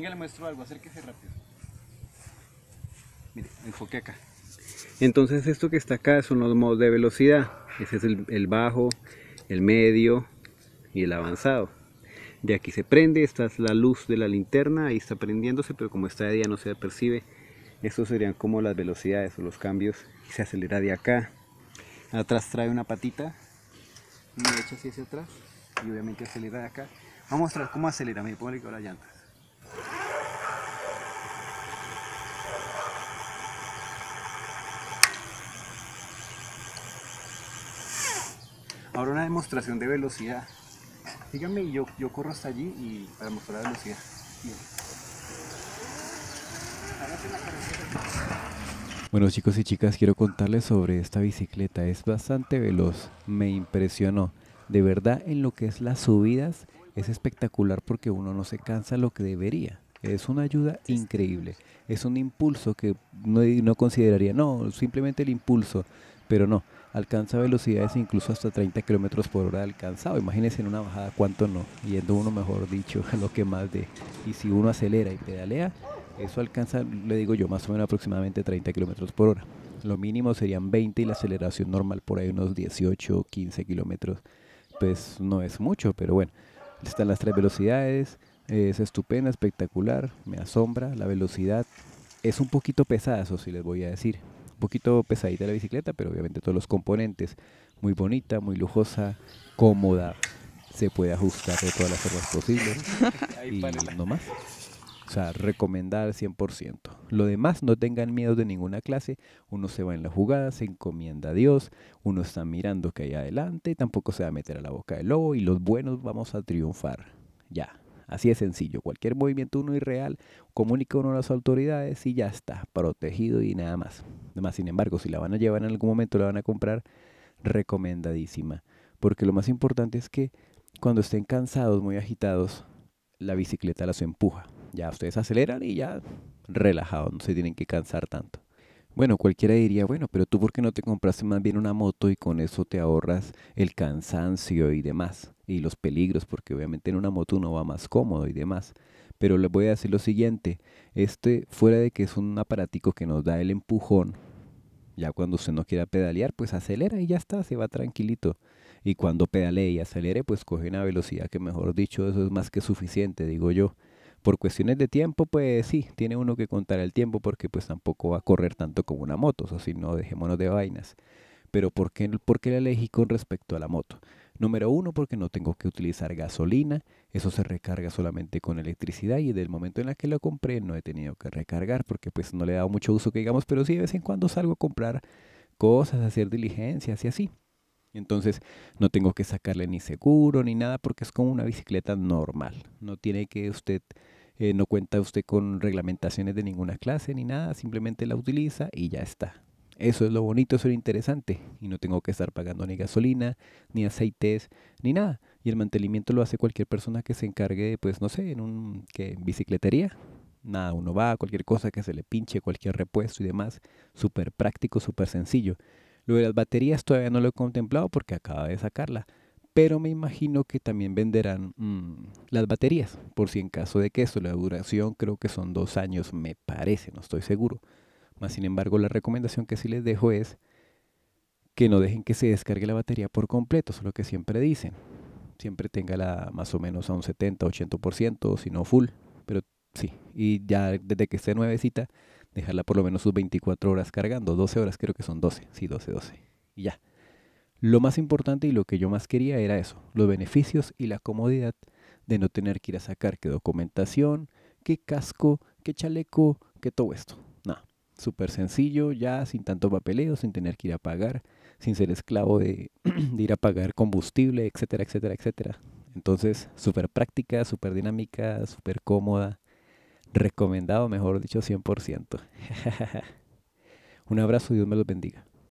le muestro algo, acérquese rápido. Mire, enfoque acá. Entonces esto que está acá son los modos de velocidad. Ese es el, bajo, el medio y el avanzado. De aquí se prende, esta es la luz de la linterna, ahí está prendiéndose, pero como está de día no se percibe. Estos serían como las velocidades o los cambios. Y se acelera de acá. Atrás trae una patita, Me hacia, atrás y obviamente acelera de acá. Vamos a mostrar cómo acelera, me pongo la llanta. Ahora una demostración de velocidad. Díganme yo, yo corro hasta allí y para mostrar la velocidad. Bueno chicos y chicas, quiero contarles sobre esta bicicleta. Es bastante veloz, me impresionó. De verdad, en lo que es las subidas, es espectacular porque uno no se cansa lo que debería. Es una ayuda increíble. Es un impulso que no, no consideraría, no, simplemente el impulso pero no, alcanza velocidades incluso hasta 30 kilómetros por hora alcanzado. Imagínense en una bajada cuánto no, yendo uno mejor dicho, a lo que más de. Y si uno acelera y pedalea, eso alcanza, le digo yo, más o menos aproximadamente 30 kilómetros por hora. Lo mínimo serían 20 y la aceleración normal por ahí unos 18 o 15 kilómetros. Pues no es mucho, pero bueno, están las tres velocidades. Es estupenda, espectacular, me asombra la velocidad. Es un poquito pesada, eso sí les voy a decir, poquito pesadita la bicicleta, pero obviamente todos los componentes. Muy bonita, muy lujosa, cómoda, se puede ajustar de todas las formas posibles. y no más. O sea, recomendar 100%. Lo demás, no tengan miedo de ninguna clase. Uno se va en la jugada, se encomienda a Dios. Uno está mirando que hay adelante. Tampoco se va a meter a la boca del lobo. Y los buenos vamos a triunfar. Ya. Así de sencillo. Cualquier movimiento uno irreal, comunica uno a las autoridades y ya está, protegido y nada más. Además, sin embargo, si la van a llevar en algún momento, la van a comprar, recomendadísima. Porque lo más importante es que cuando estén cansados, muy agitados, la bicicleta las empuja. Ya ustedes aceleran y ya relajados, no se tienen que cansar tanto. Bueno, cualquiera diría, bueno, pero tú por qué no te compraste más bien una moto y con eso te ahorras el cansancio y demás y los peligros, porque obviamente en una moto uno va más cómodo y demás. Pero les voy a decir lo siguiente, este fuera de que es un aparatico que nos da el empujón, ya cuando se no quiera pedalear, pues acelera y ya está, se va tranquilito. Y cuando pedalee y acelere, pues coge una velocidad que mejor dicho, eso es más que suficiente, digo yo. Por cuestiones de tiempo, pues sí, tiene uno que contar el tiempo porque pues tampoco va a correr tanto como una moto, o sea, si no dejémonos de vainas. Pero ¿por qué, ¿por la elegí con respecto a la moto? Número uno, porque no tengo que utilizar gasolina, eso se recarga solamente con electricidad y desde el momento en la que la compré no he tenido que recargar porque pues no le he dado mucho uso que digamos, pero sí de vez en cuando salgo a comprar cosas, hacer diligencias y así. Entonces no tengo que sacarle ni seguro ni nada porque es como una bicicleta normal. No tiene que usted, eh, no cuenta usted con reglamentaciones de ninguna clase ni nada, simplemente la utiliza y ya está. Eso es lo bonito, eso es lo interesante. Y no tengo que estar pagando ni gasolina, ni aceites, ni nada. Y el mantenimiento lo hace cualquier persona que se encargue, pues no sé, en un bicicletería. Nada, uno va, cualquier cosa que se le pinche, cualquier repuesto y demás. Súper práctico, súper sencillo. Lo de las baterías todavía no lo he contemplado porque acaba de sacarla. Pero me imagino que también venderán mm, las baterías, por si en caso de que eso, la duración creo que son dos años, me parece, no estoy seguro sin embargo, la recomendación que sí les dejo es que no dejen que se descargue la batería por completo, eso es lo que siempre dicen. Siempre tenga la más o menos a un 70, 80%, si no full, pero sí. Y ya desde que esté nuevecita, dejarla por lo menos sus 24 horas cargando, 12 horas creo que son 12, sí, 12, 12. Y ya. Lo más importante y lo que yo más quería era eso, los beneficios y la comodidad de no tener que ir a sacar qué documentación, qué casco, qué chaleco, qué todo esto súper sencillo, ya sin tanto papeleo, sin tener que ir a pagar, sin ser esclavo de, ir a pagar combustible, etcétera, etcétera, etcétera. Entonces, súper práctica, súper dinámica, súper cómoda. Recomendado, mejor dicho, 100%. Un abrazo, Dios me los bendiga.